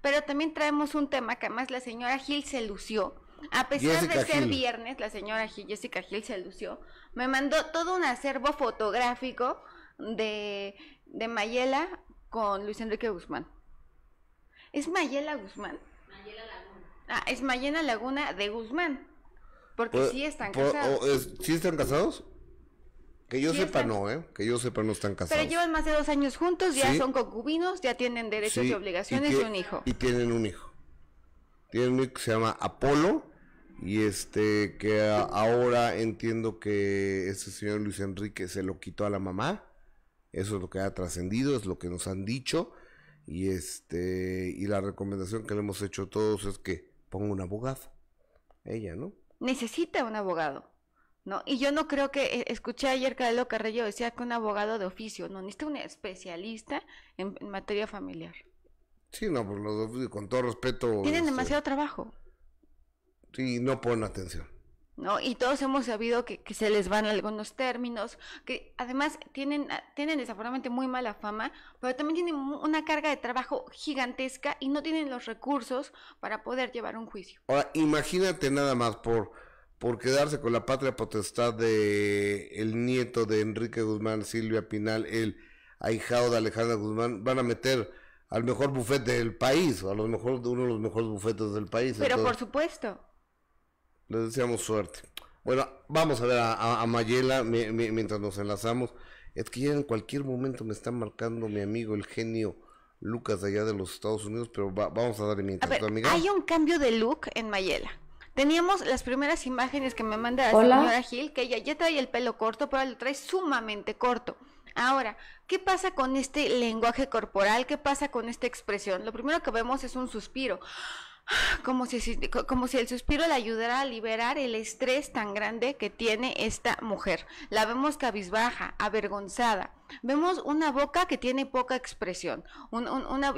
pero también traemos un tema que además la señora Gil se lució. A pesar de ser viernes, la señora Jessica Gil se lució. Me mandó todo un acervo fotográfico de, de Mayela con Luis Enrique Guzmán. ¿Es Mayela Guzmán? Mayela Laguna. Ah, es Mayela Laguna de Guzmán. Porque pues, sí están casados. ¿Sí están casados? Que yo sepa no, ¿eh? Que yo sepa no están casados. Pero llevan más de dos años juntos, ya son concubinos, ya tienen derechos y obligaciones y, un hijo. Y tienen un hijo. Tienen un hijo que se llama Apolo y este que ahora entiendo que este señor Luis Enrique se lo quitó a la mamá. Eso es lo que ha trascendido, es lo que nos han dicho y este y la recomendación que le hemos hecho todos es que ponga un abogado. Ella, ¿no? Necesita un abogado. Y yo no creo que, e, escuché ayer que Carlos Carrillo decía que un abogado de oficio, no, necesita un especialista en, materia familiar. Sí, no, con todo respeto. Tienen este, demasiado trabajo. Sí, no ponen atención. ¿no? Y todos hemos sabido que, se les van algunos términos, que además tienen, ah, tienen desafortunadamente muy mala fama, pero también tienen una carga de trabajo gigantesca y no tienen los recursos para poder llevar un juicio. Ahora, imagínate nada más por por quedarse con la patria potestad de el nieto de Enrique Guzmán, Silvia Pinal, el ahijado de Alejandra Guzmán, van a meter al mejor bufete del país, o a lo mejor uno de los mejores bufetes del país. Pero por supuesto. Les deseamos suerte. Bueno, vamos a ver a, Mayela mientras nos enlazamos. Es que ya en cualquier momento me está marcando mi amigo el genio Lucas allá de los Estados Unidos, pero vamos a darle mientras. A Hay un cambio de look en Mayela. Teníamos las primeras imágenes que me manda la señora Gil, que ella ya trae el pelo corto, pero lo trae sumamente corto. Ahora, ¿qué pasa con este lenguaje corporal? ¿Qué pasa con esta expresión? Lo primero que vemos es un suspiro. Como si, el suspiro le ayudara a liberar el estrés tan grande que tiene esta mujer. La vemos cabizbaja, avergonzada. Vemos una boca que tiene poca expresión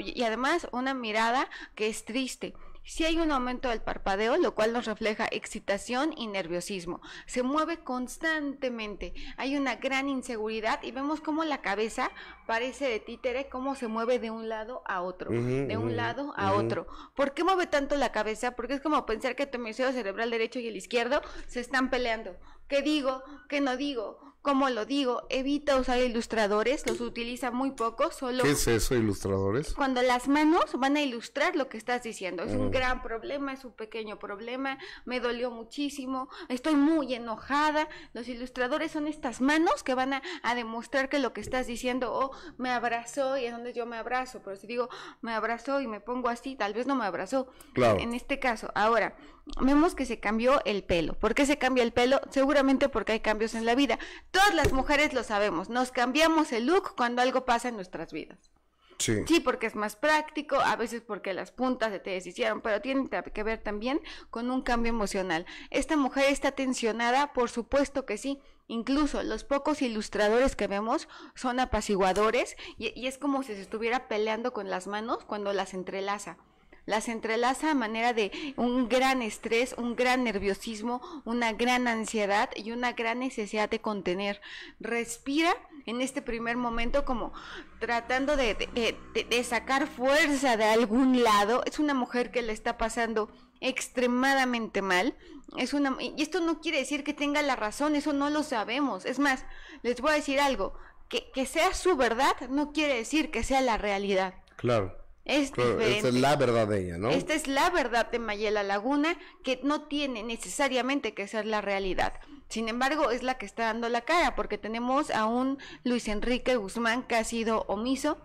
y además una mirada que es triste. Si hay un aumento del parpadeo, lo cual nos refleja excitación y nerviosismo. Se mueve constantemente, hay una gran inseguridad y vemos cómo la cabeza parece de títere, cómo se mueve de un lado a otro, de un lado a otro. ¿Por qué mueve tanto la cabeza? Porque es como pensar que tu hemisferio cerebral derecho y el izquierdo se están peleando. ¿Qué digo? ¿Qué no digo? ¿Cómo lo digo? Evita usar ilustradores, los utiliza muy poco, solo... ¿Qué es eso, ilustradores? Cuando las manos van a ilustrar lo que estás diciendo. Es un ah. gran problema, es un pequeño problema, me dolió muchísimo, estoy muy enojada. Los ilustradores son estas manos que van a, demostrar que lo que estás diciendo, o oh, me abrazó y es donde yo me abrazo, pero si digo, me abrazó y me pongo así, tal vez no me abrazó. en este caso, ahora vemos que se cambió el pelo. ¿Por qué se cambia el pelo? Seguramente porque hay cambios en la vida. Todas las mujeres lo sabemos, nos cambiamos el look cuando algo pasa en nuestras vidas. Sí. sí. porque es más práctico, a veces porque las puntas se te deshicieron, pero tiene que ver también con un cambio emocional. Esta mujer está tensionada, por supuesto que sí. Incluso los pocos ilustradores que vemos son apaciguadores y, y es como si se estuviera peleando con las manos cuando las entrelaza las entrelaza a manera de un gran estrés, un gran nerviosismo, una gran ansiedad y una gran necesidad de contener. Respira en este primer momento como tratando de, sacar fuerza de algún lado. Es una mujer que le está pasando extremadamente mal. Es una, y esto no quiere decir que tenga la razón, eso no lo sabemos. Es más, les voy a decir algo, que sea su verdad no quiere decir que sea la realidad. Claro. Esta es la verdad de ella, ¿no? Esta es la verdad de Mayela Laguna, que no tiene necesariamente que ser la realidad. Sin embargo, es la que está dando la cara, porque tenemos a un Luis Enrique Guzmán que ha sido omiso,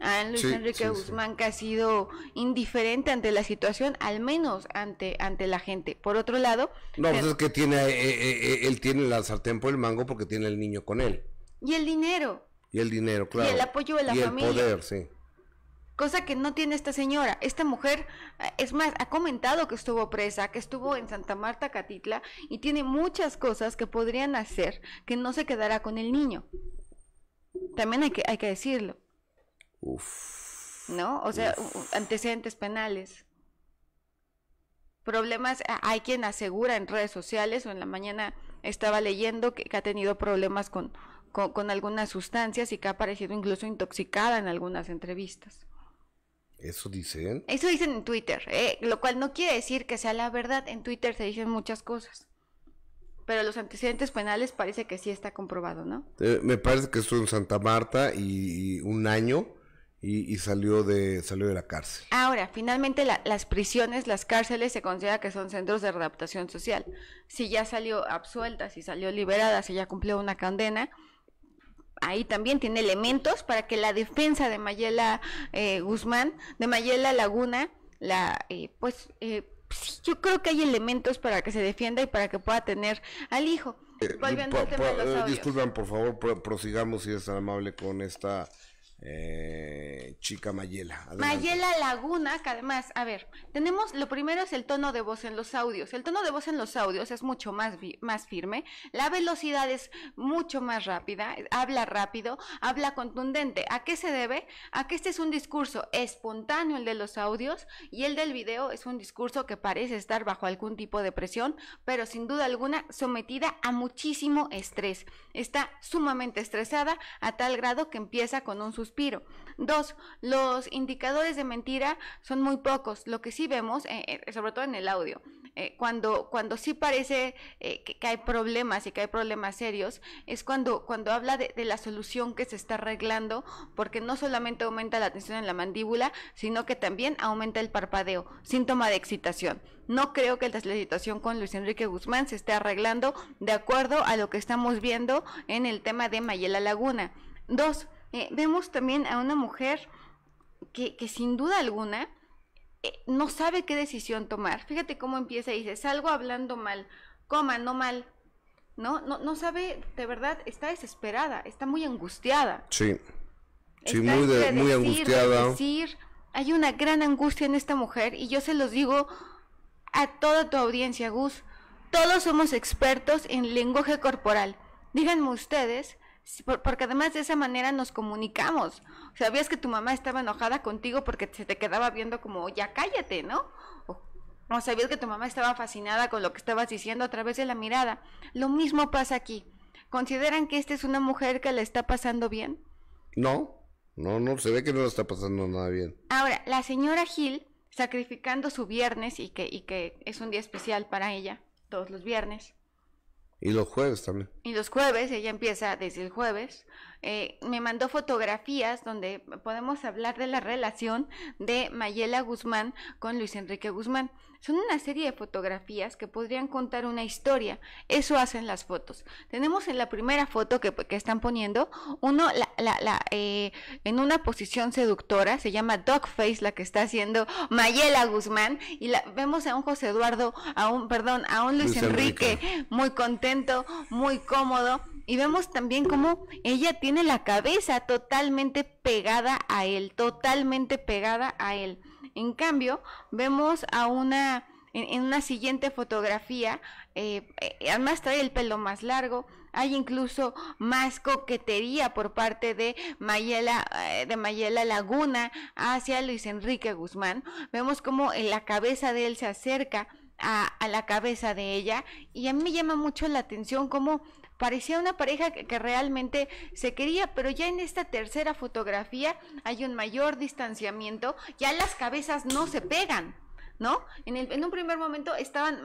a Luis Enrique Guzmán que ha sido indiferente ante la situación, al menos ante ante la gente. Por otro lado, no pues es que tiene eh, eh, eh, él tiene el sartén por el mango porque tiene el niño con él. Y el dinero. Y el dinero, claro. Y el apoyo de la y El poder, sí cosa que no tiene esta señora. Esta mujer, eh, es más, ha comentado que estuvo presa, que estuvo en Santa Marta, Catitla, y tiene muchas cosas que podrían hacer que no se quedara con el niño. También hay que, hay que decirlo. Uf. ¿No? O sea, antecedentes penales. Problemas, hay quien asegura en redes sociales, o en la mañana estaba leyendo que, ha tenido problemas con, con algunas sustancias y que ha aparecido incluso intoxicada en algunas entrevistas. Eso dicen. Eso dicen en Twitter, eh, lo cual no quiere decir que sea la verdad. En Twitter se dicen muchas cosas. Pero los antecedentes penales parece que sí está comprobado, ¿no? Eh, me parece que estuvo en Santa Marta y, un año y, salió, de, salió de la cárcel. Ahora, finalmente las prisiones, las cárceles se considera que son centros de readaptación social. Si ya salió absuelta, si salió liberada, si ya cumplió una condena, ahí también tiene elementos para que la defensa de Mayela eh, Guzmán, de Mayela Laguna, la eh, pues eh, yo creo que hay elementos para que se defienda y para que pueda tener al hijo. Volviendo por favor, prosigamos si es amable con esta eh, chica Mayela. Mayela Laguna, que además, a ver, tenemos, lo primero es el tono de voz en los audios. El tono de voz en los audios es mucho más, más firme, la velocidad es mucho más rápida, habla rápido, habla contundente. ¿A qué se debe? A que este es un discurso espontáneo el de los audios y el del video es un discurso que parece estar bajo algún tipo de presión, pero sin duda alguna sometida a muchísimo estrés. Está sumamente estresada a tal grado que empieza con un suspiro Dos, los indicadores de mentira son muy pocos. Lo que sí vemos, eh, eh, sobre todo en el audio, eh, cuando, cuando sí parece que, hay problemas y que hay problemas serios, es cuando, cuando habla de, la solución que se está arreglando, porque no solamente aumenta la tensión en la mandíbula, sino que también aumenta el parpadeo, síntoma de excitación. No creo que la situación con Luis Enrique Guzmán se esté arreglando de acuerdo a lo que estamos viendo en el tema de Mayela Laguna. Dos, eh, vemos también a una mujer que, sin duda alguna eh, no sabe qué decisión tomar. Fíjate cómo empieza y dice, salgo hablando mal, coma, no mal. No, no, no sabe, de verdad, está desesperada, está muy angustiada. Sí, sí, muy, muy angustiada. hay una gran angustia en esta mujer y yo se los digo a toda tu audiencia, Gus. Todos somos expertos en lenguaje corporal. Díganme ustedes porque además de esa manera nos comunicamos. Sabías que tu mamá estaba enojada contigo porque se te quedaba viendo como, ya cállate, ¿no? O sabías que tu mamá estaba fascinada con lo que estabas diciendo a través de la mirada. Lo mismo pasa aquí. ¿Consideran que esta es una mujer que le está pasando bien? No, no, no, se ve que no le está pasando nada bien. Ahora, la señora Gil, sacrificando su viernes y que, y que es un día especial para ella, todos los viernes, y los jueves también. Y los jueves, ella empieza desde el jueves. Eh, me mandó fotografías donde podemos hablar de la relación de Mayela Guzmán con Luis Enrique Guzmán son una serie de fotografías que podrían contar una historia. Eso hacen las fotos. Tenemos en la primera foto que, están poniendo, uno eh, en una posición seductora, se llama Dog Face, la que está haciendo Mayela Guzmán, y la, vemos a un José Eduardo, a un, perdón, a un Luis, Enrique, Enrique, muy contento, muy cómodo. Y vemos también cómo ella tiene la cabeza totalmente pegada a él, totalmente pegada a él. En cambio, vemos a una, en, una siguiente fotografía, eh, eh, además trae el pelo más largo, hay incluso más coquetería por parte de Mayela, eh, de Mayela Laguna hacia Luis Enrique Guzmán. Vemos como la cabeza de él se acerca a, a, la cabeza de ella y a mí me llama mucho la atención cómo parecía una pareja que, realmente se quería, pero ya en esta tercera fotografía hay un mayor distanciamiento, ya las cabezas no se pegan. ¿No? En, el, en un primer momento estaban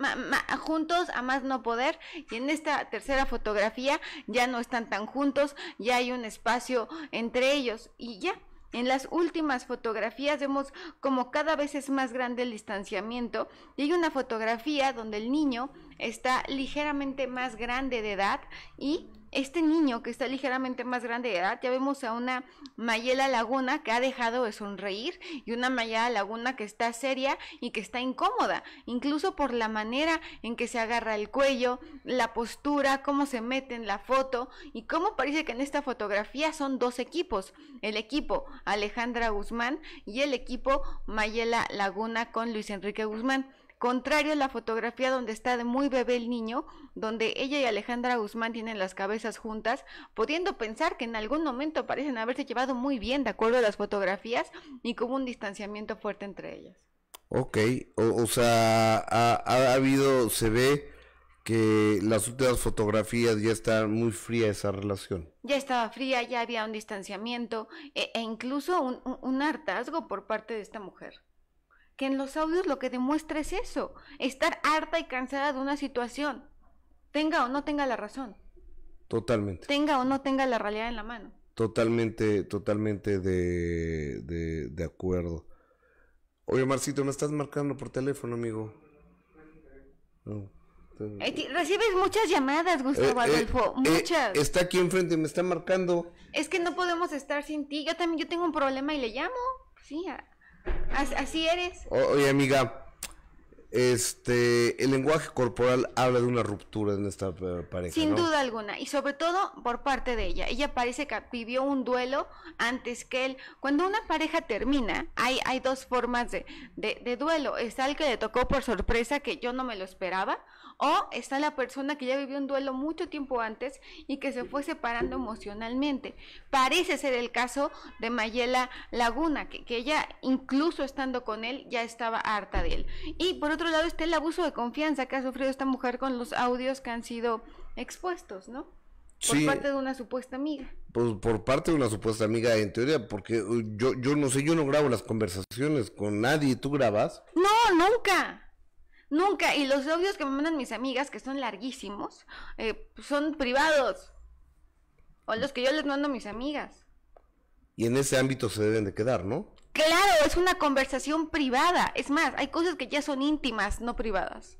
juntos a más no poder y en esta tercera fotografía ya no están tan juntos, ya hay un espacio entre ellos y ya en las últimas fotografías vemos como cada vez es más grande el distanciamiento y hay una fotografía donde el niño está ligeramente más grande de edad y este niño que está ligeramente más grande de edad, ya vemos a una Mayela Laguna que ha dejado de sonreír y una Mayela Laguna que está seria y que está incómoda, incluso por la manera en que se agarra el cuello, la postura, cómo se mete en la foto y cómo parece que en esta fotografía son dos equipos, el equipo Alejandra Guzmán y el equipo Mayela Laguna con Luis Enrique Guzmán. Contrario a la fotografía donde está de muy bebé el niño, donde ella y Alejandra Guzmán tienen las cabezas juntas, pudiendo pensar que en algún momento parecen haberse llevado muy bien de acuerdo a las fotografías y como un distanciamiento fuerte entre ellas. Ok, o, sea, ha, habido, se ve que las últimas fotografías ya está muy fría esa relación. Ya estaba fría, ya había un distanciamiento e, e incluso un hartazgo por parte de esta mujer que en los audios lo que demuestra es eso, estar harta y cansada de una situación, tenga o no tenga la razón. Totalmente. Tenga o no tenga la realidad en la mano. Totalmente, totalmente de, acuerdo. Oye, Marcito, me estás marcando por teléfono, amigo. No. Eh, recibes muchas llamadas, Gustavo eh, eh, Adolfo, muchas. está aquí enfrente, me está marcando. Es que no podemos estar sin ti. Yo también, yo tengo un problema y le llamo. Sí. A así eres. oye, amiga, este, el lenguaje corporal habla de una ruptura en esta eh, pareja. Sin duda alguna, y sobre todo por parte de ella. Ella parece que vivió un duelo antes que él. Cuando una pareja termina, hay, hay dos formas de, duelo. es el que le tocó por sorpresa, que yo no me lo esperaba, o está la persona que ya vivió un duelo mucho tiempo antes y que se fue separando emocionalmente. Parece ser el caso de Mayela Laguna, que, que ella incluso estando con él ya estaba harta de él. Y por otro lado está el abuso de confianza que ha sufrido esta mujer con los audios que han sido expuestos, ¿no? Por parte de una supuesta amiga. Pues por parte de una supuesta amiga, en teoría, porque uh, yo, yo no sé, yo no grabo las conversaciones con nadie, ¿tú grabas? No, nunca. Nunca. Y los audios que me mandan mis amigas, que son larguísimos, eh, son privados. O los que yo les mando a mis amigas. Y en ese ámbito se deben de quedar, ¿no? Claro, es una conversación privada. Es más, hay cosas que ya son íntimas, no privadas.